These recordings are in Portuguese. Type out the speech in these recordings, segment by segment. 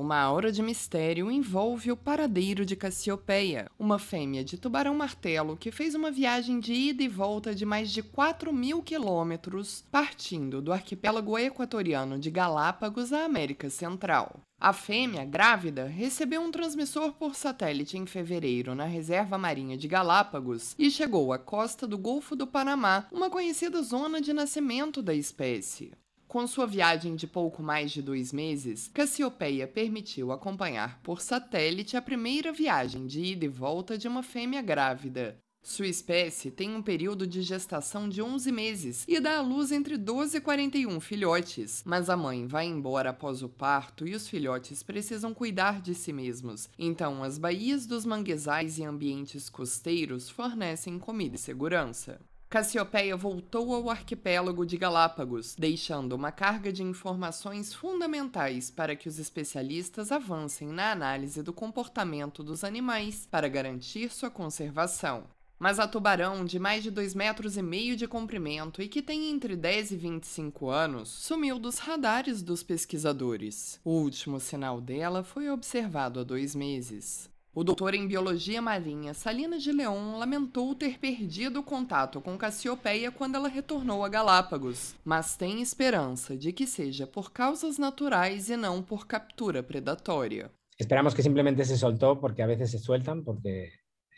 Uma aura de mistério envolve o paradeiro de Cassiopeia, uma fêmea de tubarão martelo que fez uma viagem de ida e volta de mais de 4 mil quilômetros, partindo do arquipélago equatoriano de Galápagos à América Central. A fêmea, grávida, recebeu um transmissor por satélite em fevereiro na Reserva Marinha de Galápagos e chegou à costa do Golfo do Panamá, uma conhecida zona de nascimento da espécie. Com sua viagem de pouco mais de dois meses, Cassiopeia permitiu acompanhar por satélite a primeira viagem de ida e volta de uma fêmea grávida. Sua espécie tem um período de gestação de 11 meses e dá à luz entre 12 e 41 filhotes, mas a mãe vai embora após o parto e os filhotes precisam cuidar de si mesmos. Então, as baías dos manguezais e ambientes costeiros fornecem comida e segurança. Cassiopeia voltou ao arquipélago de Galápagos, deixando uma carga de informações fundamentais para que os especialistas avancem na análise do comportamento dos animais para garantir sua conservação. Mas a tubarão, de mais de 2,5 metros e meio de comprimento e que tem entre 10 e 25 anos, sumiu dos radares dos pesquisadores. O último sinal dela foi observado há dois meses. O doutor em biologia marinha Salinas de Leon lamentou ter perdido o contato com Cassiopeia quando ela retornou a Galápagos, mas tem esperança de que seja por causas naturais e não por captura predatória. Esperamos que simplesmente se soltou, porque a vezes se sueltan, porque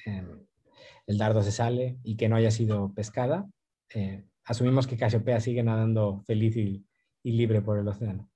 eh, dardo se sale e que não haya sido pescada. Eh, assumimos que Cassiopeia sigue nadando feliz e livre por el océano.